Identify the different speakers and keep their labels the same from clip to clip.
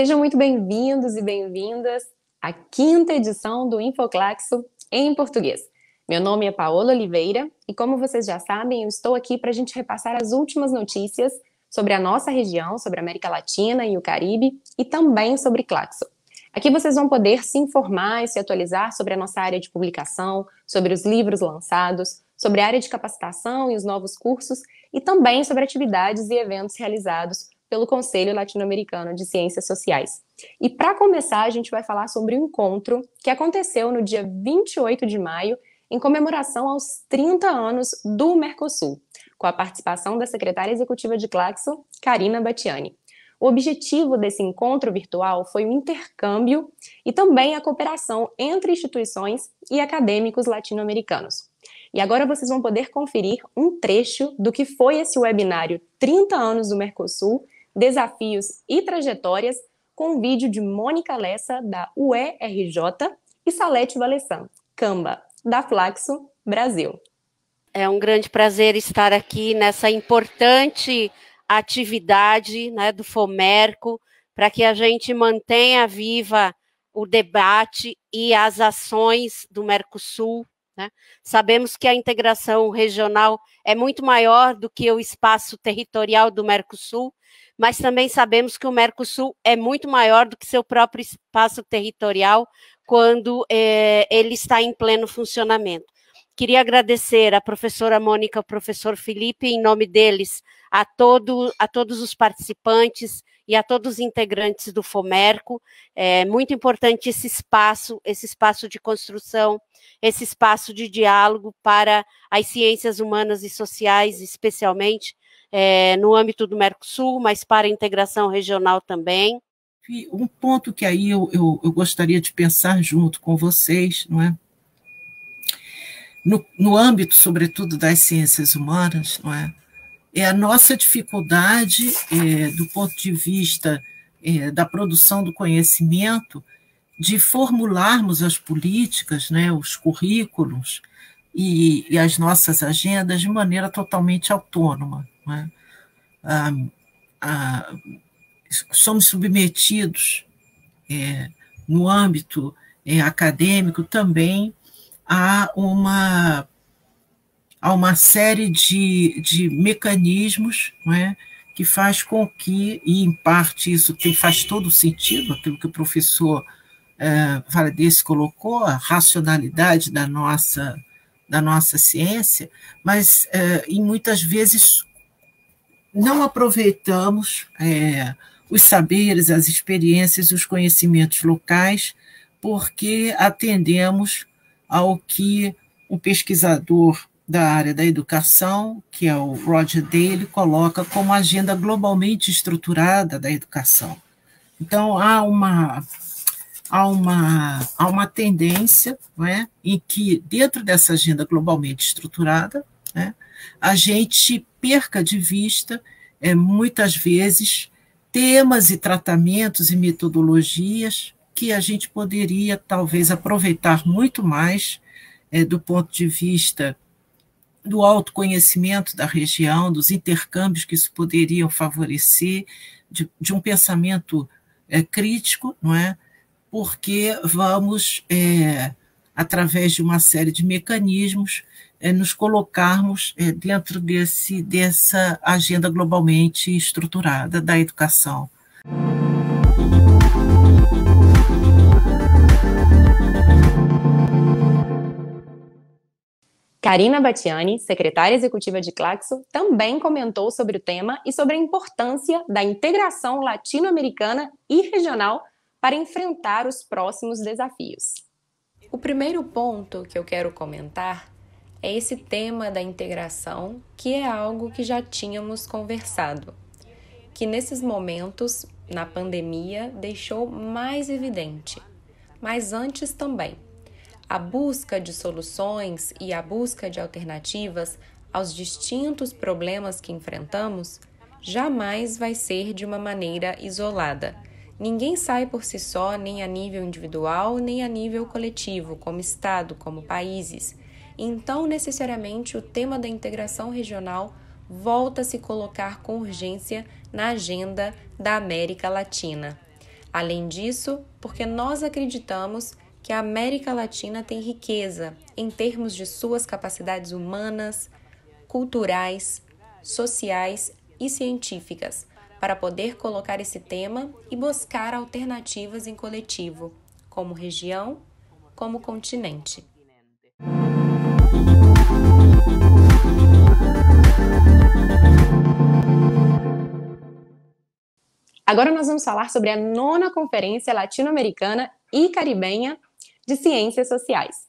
Speaker 1: Sejam muito bem-vindos e bem-vindas à quinta edição do Infoclaxo em português. Meu nome é Paola Oliveira e, como vocês já sabem, eu estou aqui para a gente repassar as últimas notícias sobre a nossa região, sobre a América Latina e o Caribe e também sobre Claxo. Aqui vocês vão poder se informar e se atualizar sobre a nossa área de publicação, sobre os livros lançados, sobre a área de capacitação e os novos cursos e também sobre atividades e eventos realizados pelo Conselho Latino-Americano de Ciências Sociais. E para começar, a gente vai falar sobre o um encontro que aconteceu no dia 28 de maio, em comemoração aos 30 anos do Mercosul, com a participação da secretária executiva de Claxo, Karina Batiani. O objetivo desse encontro virtual foi o intercâmbio e também a cooperação entre instituições e acadêmicos latino-americanos. E agora vocês vão poder conferir um trecho do que foi esse webinário 30 anos do Mercosul desafios e trajetórias, com um vídeo de Mônica Lessa, da UERJ, e Salete Valessan, Camba, da Flaxo, Brasil. É um grande prazer estar aqui nessa importante atividade né, do Fomerco, para que a gente mantenha viva o debate e as ações do Mercosul né? Sabemos que a integração regional é muito maior do que o espaço territorial do Mercosul, mas também sabemos que o Mercosul é muito maior do que seu próprio espaço territorial quando eh, ele está em pleno funcionamento. Queria agradecer a professora Mônica, ao professor Felipe, em nome deles, a, todo, a todos os participantes e a todos os integrantes do Fomerco. É muito importante esse espaço, esse espaço de construção, esse espaço de diálogo para as ciências humanas e sociais, especialmente é, no âmbito do Mercosul, mas para a integração regional também.
Speaker 2: Um ponto que aí eu, eu, eu gostaria de pensar junto com vocês, não é? no, no âmbito, sobretudo, das ciências humanas, não é? É a nossa dificuldade, é, do ponto de vista é, da produção do conhecimento, de formularmos as políticas, né, os currículos e, e as nossas agendas de maneira totalmente autônoma. É? Ah, ah, somos submetidos é, no âmbito é, acadêmico também há uma, há uma série de, de mecanismos não é? que faz com que, e em parte isso tem, faz todo sentido, aquilo que o professor é, colocou, a racionalidade da nossa, da nossa ciência, mas é, e muitas vezes não aproveitamos é, os saberes, as experiências, os conhecimentos locais, porque atendemos ao que um pesquisador da área da educação, que é o Roger Dale, coloca como agenda globalmente estruturada da educação. Então, há uma, há uma, há uma tendência não é, em que, dentro dessa agenda globalmente estruturada, né, a gente perca de vista, é, muitas vezes, temas e tratamentos e metodologias que a gente poderia talvez aproveitar muito mais é, do ponto de vista do autoconhecimento da região, dos intercâmbios que isso poderiam favorecer, de, de um pensamento é, crítico, não é? Porque vamos, é, através de uma série de mecanismos, é, nos colocarmos é, dentro desse, dessa agenda globalmente estruturada da educação.
Speaker 1: Karina Batiani, secretária executiva de Claxo, também comentou sobre o tema e sobre a importância da integração latino-americana e regional para enfrentar os próximos desafios. O primeiro ponto que eu quero comentar é esse tema da integração, que é algo que já tínhamos conversado, que nesses momentos, na pandemia, deixou mais evidente, mas antes também a busca de soluções e a busca de alternativas aos distintos problemas que enfrentamos jamais vai ser de uma maneira isolada. Ninguém sai por si só, nem a nível individual, nem a nível coletivo, como Estado, como países. Então, necessariamente, o tema da integração regional volta a se colocar com urgência na agenda da América Latina. Além disso, porque nós acreditamos que a América Latina tem riqueza em termos de suas capacidades humanas, culturais, sociais e científicas para poder colocar esse tema e buscar alternativas em coletivo, como região, como continente. Agora nós vamos falar sobre a nona Conferência Latino-Americana e Caribenha de Ciências Sociais.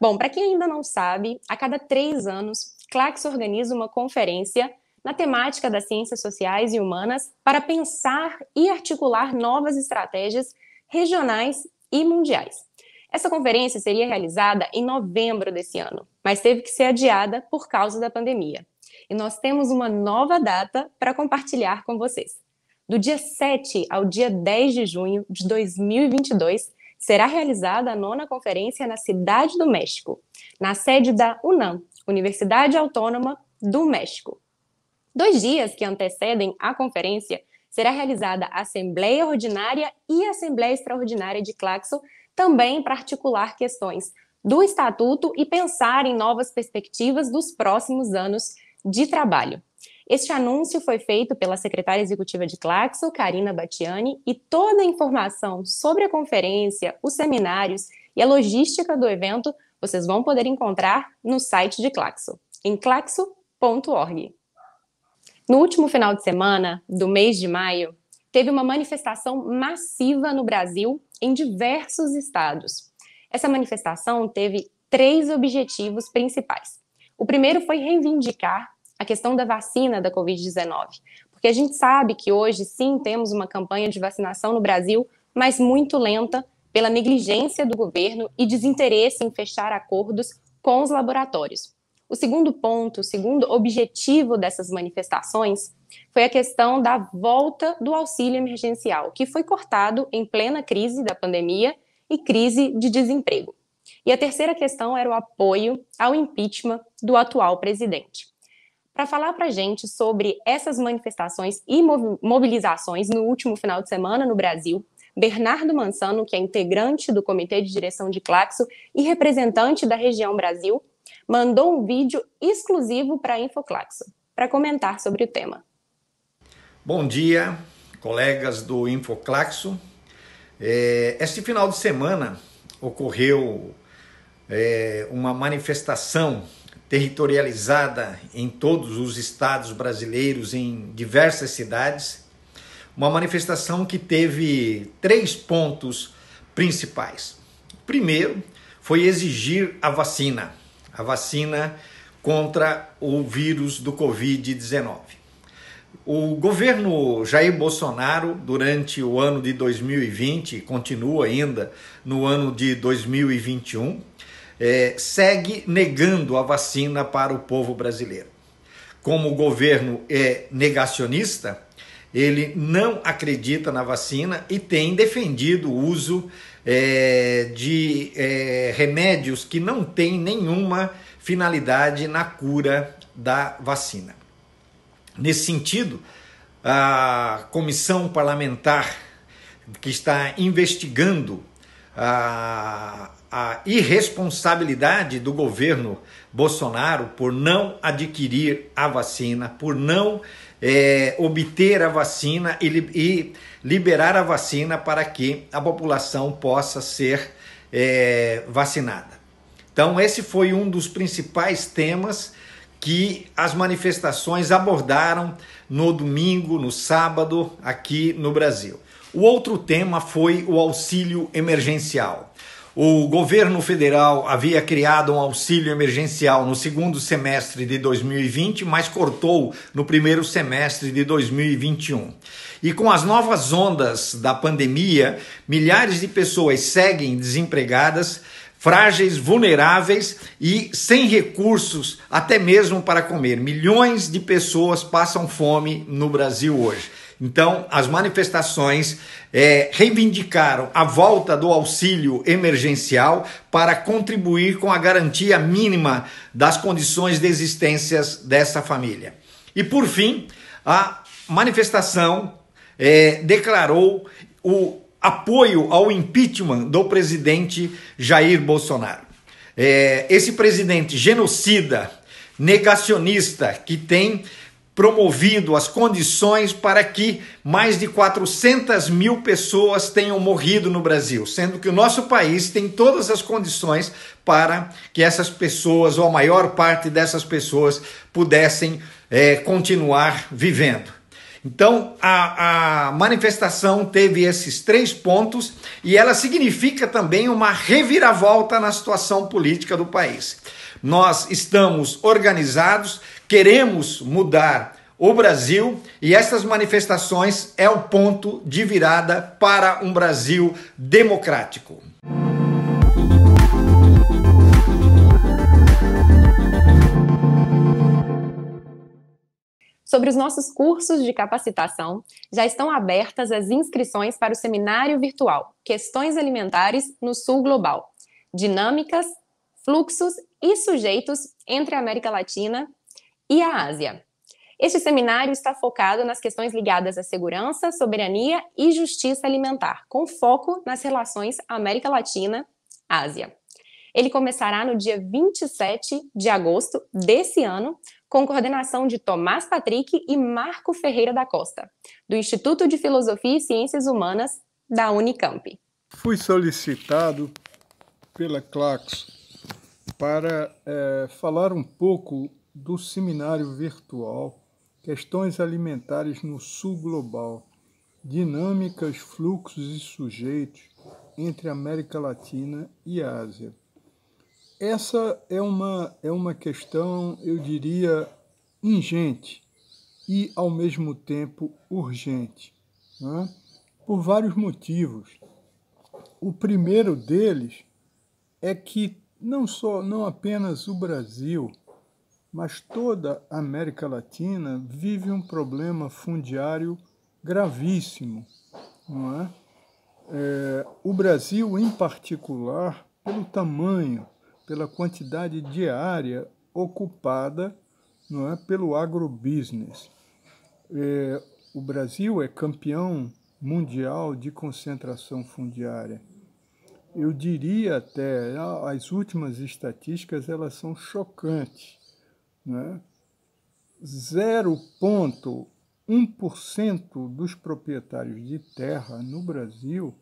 Speaker 1: Bom, para quem ainda não sabe, a cada três anos, Clax organiza uma conferência na temática das ciências sociais e humanas para pensar e articular novas estratégias regionais e mundiais. Essa conferência seria realizada em novembro desse ano, mas teve que ser adiada por causa da pandemia. E nós temos uma nova data para compartilhar com vocês. Do dia 7 ao dia 10 de junho de 2022, será realizada a nona conferência na Cidade do México, na sede da UNAM, Universidade Autônoma do México. Dois dias que antecedem a conferência, será realizada a Assembleia Ordinária e a Assembleia Extraordinária de Claxo, também para articular questões do Estatuto e pensar em novas perspectivas dos próximos anos de trabalho. Este anúncio foi feito pela secretária executiva de Claxo, Karina Batiani, e toda a informação sobre a conferência, os seminários e a logística do evento vocês vão poder encontrar no site de Claxo, em claxo.org. No último final de semana do mês de maio, teve uma manifestação massiva no Brasil, em diversos estados. Essa manifestação teve três objetivos principais. O primeiro foi reivindicar a questão da vacina da Covid-19. Porque a gente sabe que hoje, sim, temos uma campanha de vacinação no Brasil, mas muito lenta pela negligência do governo e desinteresse em fechar acordos com os laboratórios. O segundo ponto, o segundo objetivo dessas manifestações foi a questão da volta do auxílio emergencial, que foi cortado em plena crise da pandemia e crise de desemprego. E a terceira questão era o apoio ao impeachment do atual presidente para falar para a gente sobre essas manifestações e mobilizações no último final de semana no Brasil. Bernardo Mansano, que é integrante do Comitê de Direção de Claxo e representante da região Brasil, mandou um vídeo exclusivo para a Infoclaxo, para comentar sobre o tema.
Speaker 3: Bom dia, colegas do Infoclaxo. É, este final de semana ocorreu é, uma manifestação territorializada em todos os estados brasileiros, em diversas cidades, uma manifestação que teve três pontos principais. Primeiro, foi exigir a vacina, a vacina contra o vírus do Covid-19. O governo Jair Bolsonaro, durante o ano de 2020, continua ainda no ano de 2021, é, segue negando a vacina para o povo brasileiro. Como o governo é negacionista, ele não acredita na vacina e tem defendido o uso é, de é, remédios que não têm nenhuma finalidade na cura da vacina. Nesse sentido, a comissão parlamentar que está investigando a, a irresponsabilidade do governo Bolsonaro por não adquirir a vacina, por não é, obter a vacina e, e, liberar a vacina para que a população possa ser é, vacinada. Então, esse foi um dos principais temas que as manifestações abordaram no domingo, no sábado, aqui no Brasil. O outro tema foi o auxílio emergencial o governo federal havia criado um auxílio emergencial no segundo semestre de 2020, mas cortou no primeiro semestre de 2021. E com as novas ondas da pandemia, milhares de pessoas seguem desempregadas, frágeis, vulneráveis e sem recursos até mesmo para comer. Milhões de pessoas passam fome no Brasil hoje. Então, as manifestações é, reivindicaram a volta do auxílio emergencial para contribuir com a garantia mínima das condições de existências dessa família. E, por fim, a manifestação é, declarou o apoio ao impeachment do presidente Jair Bolsonaro. É, esse presidente genocida, negacionista, que tem promovido as condições para que mais de 400 mil pessoas tenham morrido no Brasil, sendo que o nosso país tem todas as condições para que essas pessoas, ou a maior parte dessas pessoas, pudessem é, continuar vivendo. Então, a, a, manifestação teve esses três pontos e ela significa também uma reviravolta na situação política do país. Nós estamos organizados, Queremos mudar o Brasil e essas manifestações é o ponto de virada para um Brasil democrático.
Speaker 1: Sobre os nossos cursos de capacitação, já estão abertas as inscrições para o seminário virtual Questões Alimentares no Sul Global: Dinâmicas, Fluxos e Sujeitos entre a América Latina e a Ásia. Este seminário está focado nas questões ligadas à segurança, soberania e justiça alimentar, com foco nas relações América Latina-Ásia. Ele começará no dia 27 de agosto desse ano, com coordenação de Tomás Patrick e Marco Ferreira da Costa, do Instituto de Filosofia e Ciências Humanas da Unicamp.
Speaker 4: Fui solicitado pela Clax para é, falar um pouco do seminário virtual Questões Alimentares no Sul Global Dinâmicas, Fluxos e Sujeitos entre América Latina e Ásia. Essa é uma, é uma questão, eu diria, ingente e, ao mesmo tempo, urgente, né? por vários motivos. O primeiro deles é que não só não apenas o Brasil, mas toda a América Latina vive um problema fundiário gravíssimo. Não é? é? o Brasil, em particular, pelo tamanho, pela quantidade de área ocupada não é, pelo agrobusiness. É, o Brasil é campeão mundial de concentração fundiária. Eu diria até, ah, as últimas estatísticas elas são chocantes né, 0,1% dos proprietários de terra no Brasil,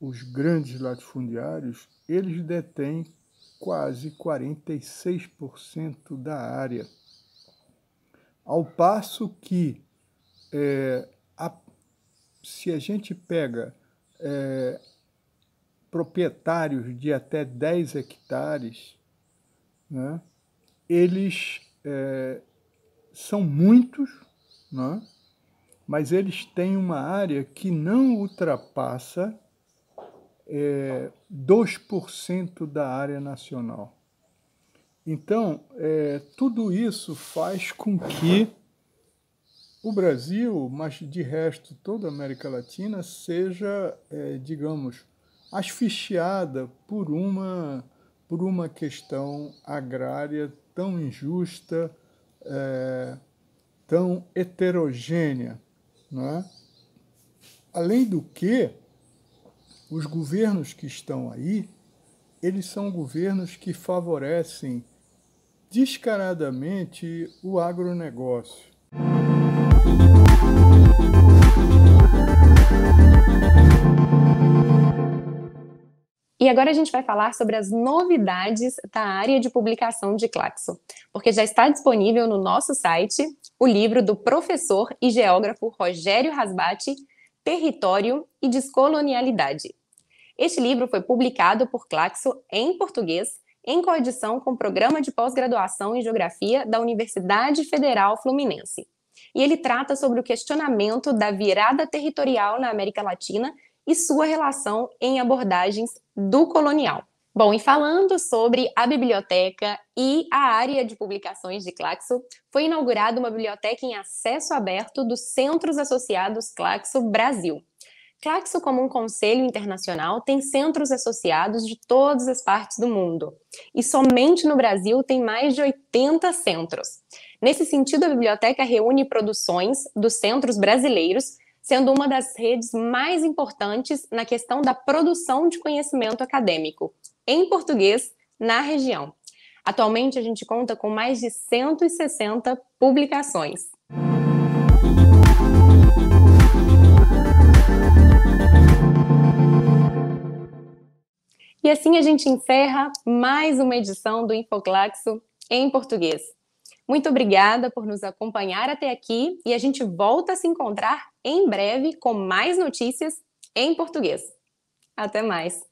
Speaker 4: os grandes latifundiários, eles detêm quase 46% da área. Ao passo que, é, a, se a gente pega é, proprietários de até 10 hectares, né, eles é, são muitos, né? mas eles têm uma área que não ultrapassa é, 2% da área nacional. Então, é, tudo isso faz com que o Brasil, mas de resto toda a América Latina, seja, é, digamos, asfixiada por uma, por uma questão agrária tão injusta, é, tão heterogênea. é? Além do que, os governos que estão aí, eles são governos que favorecem descaradamente o agronegócio.
Speaker 1: E agora a gente vai falar sobre as novidades da área de publicação de Claxo, porque já está disponível no nosso site o livro do professor e geógrafo Rogério Rasbati, Território e Descolonialidade. Este livro foi publicado por Claxo em português, em coedição com o Programa de Pós-Graduação em Geografia da Universidade Federal Fluminense. E ele trata sobre o questionamento da virada territorial na América Latina e sua relação em abordagens do colonial. Bom, e falando sobre a biblioteca e a área de publicações de Claxo, foi inaugurada uma biblioteca em acesso aberto dos Centros Associados Claxo Brasil. Claxo, como um conselho internacional, tem centros associados de todas as partes do mundo. E somente no Brasil tem mais de 80 centros. Nesse sentido, a biblioteca reúne produções dos centros brasileiros sendo uma das redes mais importantes na questão da produção de conhecimento acadêmico, em português, na região. Atualmente, a gente conta com mais de 160 publicações. E assim a gente encerra mais uma edição do Infoclaxo em português. Muito obrigada por nos acompanhar até aqui e a gente volta a se encontrar em breve com mais notícias em português. Até mais!